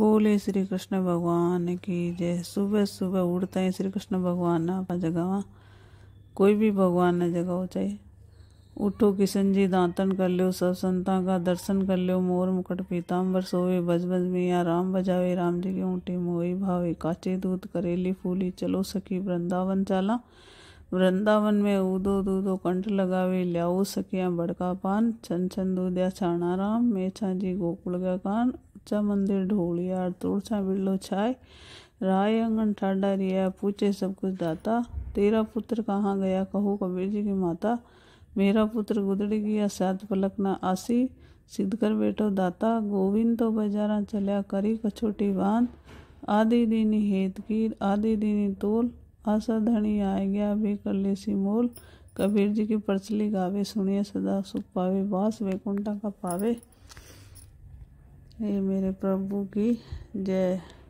बोले श्री कृष्ण भगवान की जय सुबह सुबह उड़ते हैं श्री कृष्ण भगवान ना जगह कोई भी भगवान ना जगह हो उठो किशन जी दांतन कर लो सब संता का दर्शन कर लो मोर मुकट पीताम्बर सोवे बज बज या राम बजावे राम जी की ऊँटी मोई भावे काचे दूध करेली फूली चलो सखी वृंदावन चाला वृंदावन में ऊदो दूधो कंठ लगावे लियाओ सखियाँ बड़का पान छन छन दूधिया छाणा राम मेछा जी गोकुल का कान सच्चा मंदिर ढोलिया तोड़सा बिल्लो छाए राय अंगन ठाडा रिया पूछे सब कुछ दाता तेरा पुत्र कहाँ गया कहो कबीर जी की माता मेरा पुत्र गुदड़ी गया सात पलक न आसी सिद्ध कर बेटो दाता गोविंद तो बजारा चलिया करी कछोटी बांध आदि दीनी हेत कीर आदि दीनी तोल आशा धनी आए गया भी कर ले सी मोल कबीर जी की प्रचली गावे सुनिए सदा सुख पावे वास वैकुंठा का पावे हे मेरे प्रभु की जय